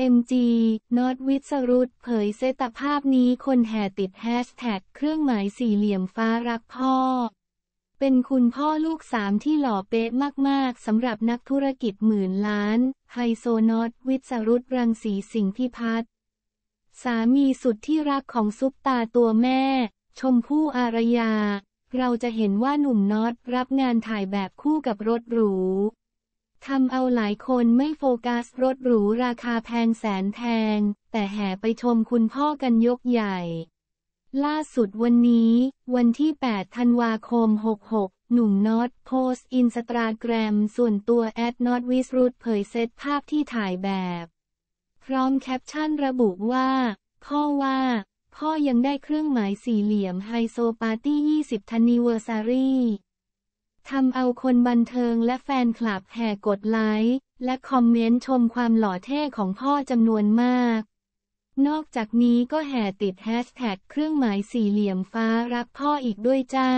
OMG นอตวิสรุตเผยเซตภาพนี้คนแห่ติดแฮชแท็กเครื่องหมายสี่เหลี่ยมฟ้ารักพ่อ เป็นคุณพ่อลูกสามที่หล่อเป๊ะมากๆสำหรับนักธุรกิจหมื่นล้าน ไฮโซนอตวิสรุตรังสีสิงพิพัฒน์สามีสุดที่รักของซุปตาตัวแม่ ชมพู่อารยา เราจะเห็นว่าหนุ่มนอตรับงานถ่ายแบบคู่กับรถหรูทำเอาหลายคนไม่โฟกัส รถหรูราคาแพงแสนแพงแต่แห่ไปชมคุณพ่อกันยกใหญ่ ล่าสุดวันนี้ วันที่ 8 ธันวาคม 66 หนุ่มน็อตโพสอินสตาแกรม ส่วนตัวแอดน็อตวิสรุตเผยเซตภาพที่ถ่ายแบบ พร้อมแคปชั่นระบุว่าพ่อว่า พ่อยังได้เครื่องหมายสี่เหลี่ยมไฮโซปาร์ตี้ 20ธันนเวอร์ซารีทำเอาคนบันเทิงและแฟนคลับแห่กดไลค์และคอมเมนต์ชมความหล่อเท่ของพ่อจำนวนมาก นอกจากนี้ก็แห่ติดแฮชแท็กเครื่องหมายสี่เหลี่ยมฟ้ารักพ่ออีกด้วยจ้า